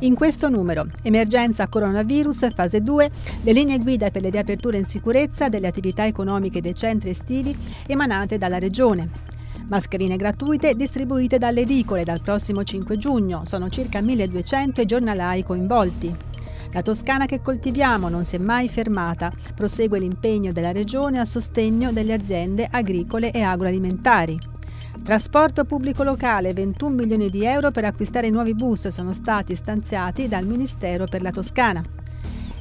in questo numero. Emergenza coronavirus fase 2, le linee guida per le riaperture in sicurezza delle attività economiche dei centri estivi emanate dalla Regione. Mascherine gratuite distribuite dalle edicole dal prossimo 5 giugno, sono circa 1200 i giornalai coinvolti. La Toscana che coltiviamo non si è mai fermata, prosegue l'impegno della Regione a sostegno delle aziende agricole e agroalimentari. Trasporto pubblico locale, 21 milioni di euro per acquistare nuovi bus sono stati stanziati dal Ministero per la Toscana.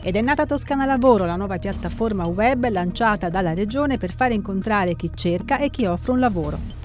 Ed è nata Toscana Lavoro, la nuova piattaforma web lanciata dalla Regione per fare incontrare chi cerca e chi offre un lavoro.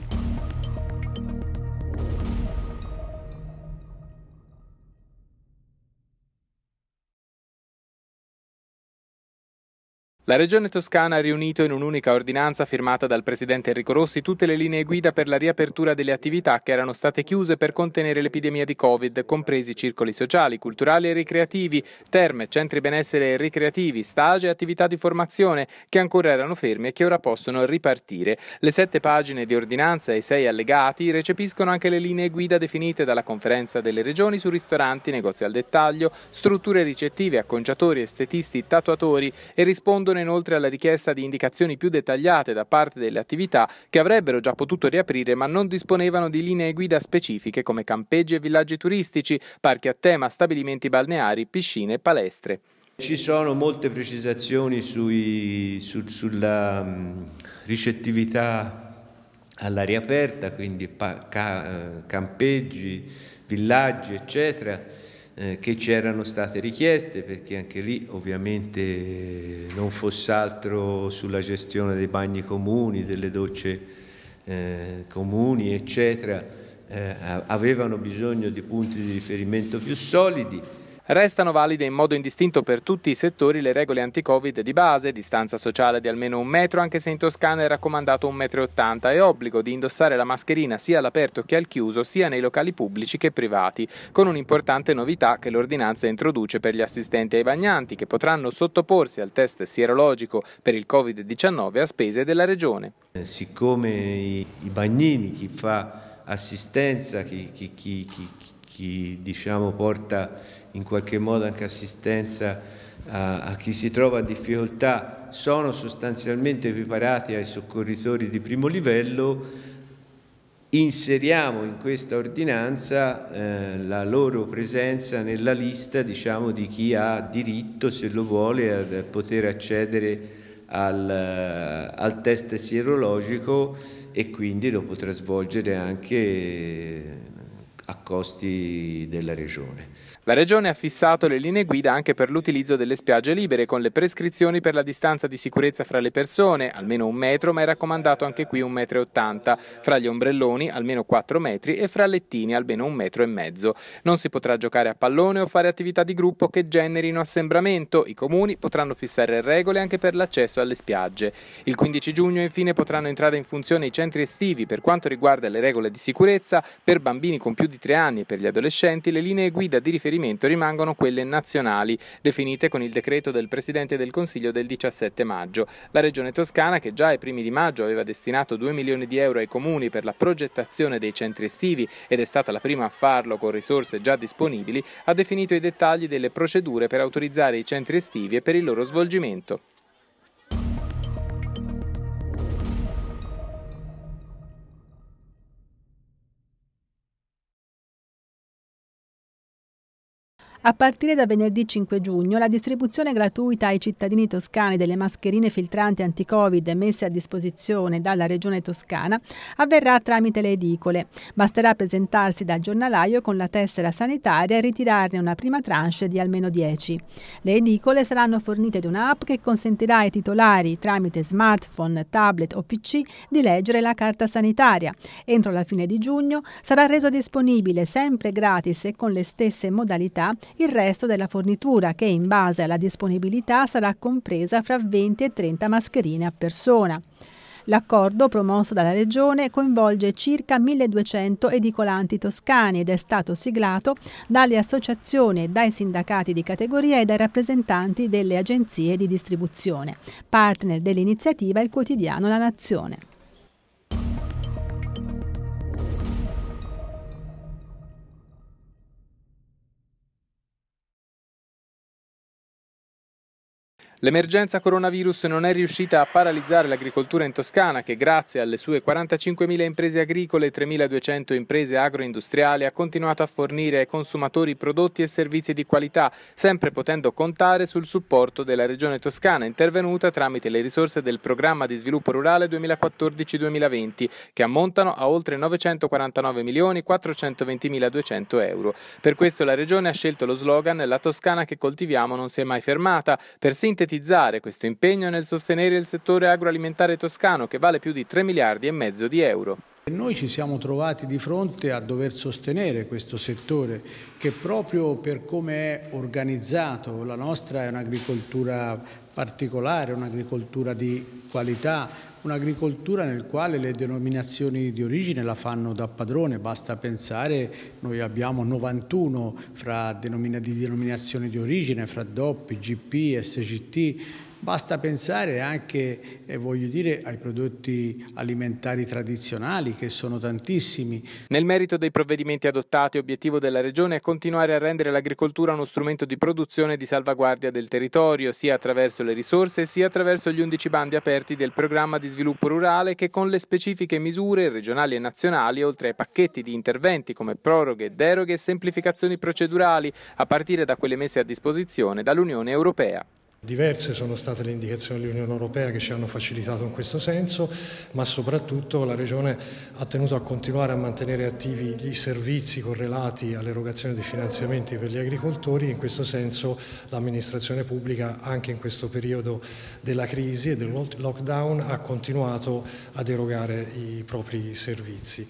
La Regione Toscana ha riunito in un'unica ordinanza firmata dal Presidente Enrico Rossi tutte le linee guida per la riapertura delle attività che erano state chiuse per contenere l'epidemia di Covid, compresi circoli sociali, culturali e ricreativi, terme, centri benessere e ricreativi, stage e attività di formazione che ancora erano ferme e che ora possono ripartire. Le sette pagine di ordinanza e i sei allegati recepiscono anche le linee guida definite dalla Conferenza delle Regioni su ristoranti, negozi al dettaglio, strutture ricettive, acconciatori, estetisti, tatuatori e rispondono attenzione inoltre alla richiesta di indicazioni più dettagliate da parte delle attività che avrebbero già potuto riaprire ma non disponevano di linee guida specifiche come campeggi e villaggi turistici, parchi a tema, stabilimenti balneari, piscine e palestre. Ci sono molte precisazioni sui, su, sulla mm, ricettività all'aria aperta, quindi eh, campeggi, villaggi, eccetera eh, che ci erano state richieste, perché anche lì ovviamente non fosse altro sulla gestione dei bagni comuni, delle docce eh, comuni, eccetera, eh, avevano bisogno di punti di riferimento più solidi Restano valide in modo indistinto per tutti i settori le regole anti-Covid di base, distanza sociale di almeno un metro, anche se in Toscana è raccomandato 1,80 m e obbligo di indossare la mascherina sia all'aperto che al chiuso, sia nei locali pubblici che privati, con un'importante novità che l'ordinanza introduce per gli assistenti ai bagnanti, che potranno sottoporsi al test sierologico per il Covid-19 a spese della Regione. Eh, siccome i bagnini, chi fa assistenza, chi, chi, chi, chi chi diciamo, porta in qualche modo anche assistenza a, a chi si trova a difficoltà, sono sostanzialmente equiparati ai soccorritori di primo livello, inseriamo in questa ordinanza eh, la loro presenza nella lista diciamo, di chi ha diritto, se lo vuole, a, a poter accedere al, eh, al, test sierologico e quindi lo potrà svolgere anche a costi della regione. La Regione ha fissato le linee guida anche per l'utilizzo delle spiagge libere con le prescrizioni per la distanza di sicurezza fra le persone, almeno un metro, ma è raccomandato anche qui 1,80 m, fra gli ombrelloni almeno 4 metri e fra lettini almeno un metro e mezzo. Non si potrà giocare a pallone o fare attività di gruppo che generino assembramento. I comuni potranno fissare regole anche per l'accesso alle spiagge. Il 15 giugno infine potranno entrare in funzione i centri estivi per quanto riguarda le regole di sicurezza per bambini con più di 3 anni e per gli adolescenti le linee guida di riferimento provvedimento rimangono quelle nazionali, definite con il decreto del Presidente del Consiglio del 17 maggio. La Regione Toscana, che già ai primi di maggio aveva destinato 2 milioni di euro ai comuni per la progettazione dei centri estivi ed è stata la prima a farlo con risorse già disponibili, ha definito i dettagli delle procedure per autorizzare i centri estivi e per il loro svolgimento. A partire da venerdì 5 giugno, la distribuzione gratuita ai cittadini toscani delle mascherine filtranti anti-Covid messe a disposizione dalla Regione Toscana avverrà tramite le edicole. Basterà presentarsi dal giornalaio con la tessera sanitaria e ritirarne una prima tranche di almeno 10. Le edicole saranno fornite da un'app che consentirà ai titolari, tramite smartphone, tablet o PC, di leggere la carta sanitaria. Entro la fine di giugno sarà reso disponibile sempre gratis e con le stesse modalità il resto della fornitura che in base alla disponibilità sarà compresa fra 20 e 30 mascherine a persona. L'accordo promosso dalla Regione coinvolge circa 1200 edicolanti toscani ed è stato siglato dalle associazioni, dai sindacati di categoria e dai rappresentanti delle agenzie di distribuzione. Partner dell'iniziativa è il quotidiano La Nazione. L'emergenza coronavirus non è riuscita a paralizzare l'agricoltura in Toscana che grazie alle sue 45.000 imprese agricole e 3.200 imprese agroindustriali ha continuato a fornire ai consumatori prodotti e servizi di qualità, sempre potendo contare sul supporto della Regione Toscana intervenuta tramite le risorse del Programma di Sviluppo Rurale 2014-2020 che ammontano a oltre 949.420.200 euro. Per questo la Regione ha scelto lo slogan La Toscana che coltiviamo non si è mai fermata per sintetizzare concretizzare questo impegno nel sostenere il settore agroalimentare toscano che vale più di 3 miliardi e mezzo di euro. Noi ci siamo trovati di fronte a dover sostenere questo settore che proprio per come è organizzato, la nostra è un'agricoltura particolare, un'agricoltura di qualità, un'agricoltura nel quale le denominazioni di origine la fanno da padrone, basta pensare, noi abbiamo 91 fra denomina, di denominazioni di origine, fra DOP, GP, SGT, Basta pensare anche eh, dire, ai prodotti alimentari tradizionali che sono tantissimi. Nel merito dei provvedimenti adottati, obiettivo della Regione è continuare a rendere l'agricoltura uno strumento di produzione e di salvaguardia del territorio, sia attraverso le risorse sia attraverso gli 11 bandi aperti del programma di sviluppo rurale che con le specifiche misure regionali e nazionali, oltre ai pacchetti di interventi come proroghe, deroghe e semplificazioni procedurali, a partire da quelle messe a disposizione dall'Unione Europea. Diverse sono state le indicazioni dell'Unione Europea che ci hanno facilitato in questo senso, ma soprattutto la Regione ha tenuto a continuare a mantenere attivi gli servizi correlati all'erogazione dei finanziamenti per gli agricoltori. e In questo senso l'amministrazione pubblica anche in questo periodo della crisi e del lockdown ha continuato ad erogare i propri servizi.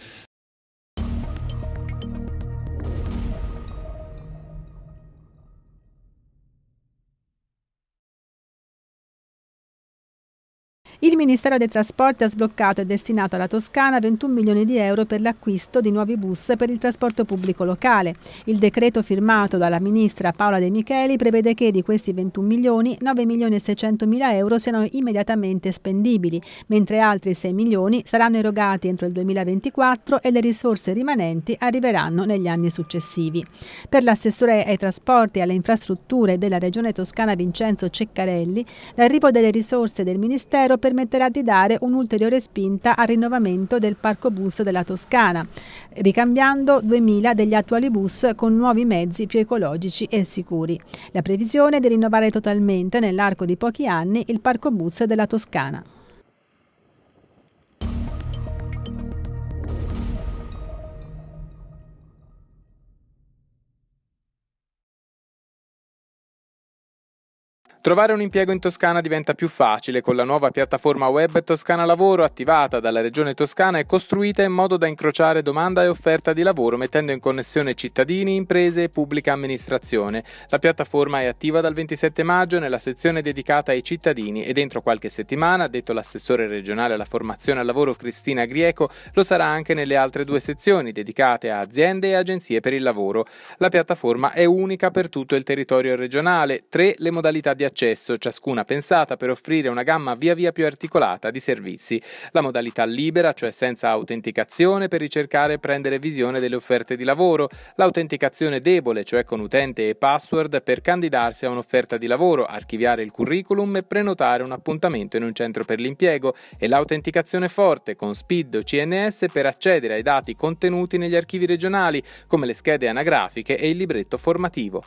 Il Ministero dei Trasporti ha sbloccato e destinato alla Toscana 21 milioni di euro per l'acquisto di nuovi bus per il trasporto pubblico locale. Il decreto firmato dalla ministra Paola De Micheli prevede che di questi 21 milioni 9 milioni e 600 mila euro siano immediatamente spendibili, mentre altri 6 milioni saranno erogati entro il 2024 e le risorse rimanenti arriveranno negli anni successivi. Per l'assessore ai trasporti e alle infrastrutture della Regione Toscana Vincenzo Ceccarelli, l'arrivo delle risorse del Ministero permetterà permetterà di dare un'ulteriore spinta al rinnovamento del parco bus della Toscana, ricambiando 2.000 degli attuali bus con nuovi mezzi più ecologici e sicuri. La previsione è di rinnovare totalmente nell'arco di pochi anni il parco bus della Toscana. Trovare un impiego in Toscana diventa più facile con la nuova piattaforma web Toscana Lavoro attivata dalla Regione Toscana e costruita in modo da incrociare domanda e offerta di lavoro mettendo in connessione cittadini, imprese e pubblica amministrazione. La piattaforma è attiva dal 27 maggio nella sezione dedicata ai cittadini e dentro qualche settimana, ha detto l'assessore regionale alla formazione al lavoro Cristina Grieco, lo sarà anche nelle altre due sezioni dedicate a aziende e agenzie per il lavoro. La piattaforma è unica per tutto il territorio regionale, tre le modalità di accesso successo, ciascuna pensata per offrire una gamma via via più articolata di servizi. La modalità libera, cioè senza autenticazione, per ricercare e prendere visione delle offerte di lavoro, l'autenticazione debole, cioè con utente e password, per candidarsi a un'offerta di lavoro, archiviare il curriculum e prenotare un appuntamento in un centro per l'impiego, e l'autenticazione forte con SPID o CNS per accedere ai dati contenuti negli archivi regionali, come le schede anagrafiche e il libretto formativo.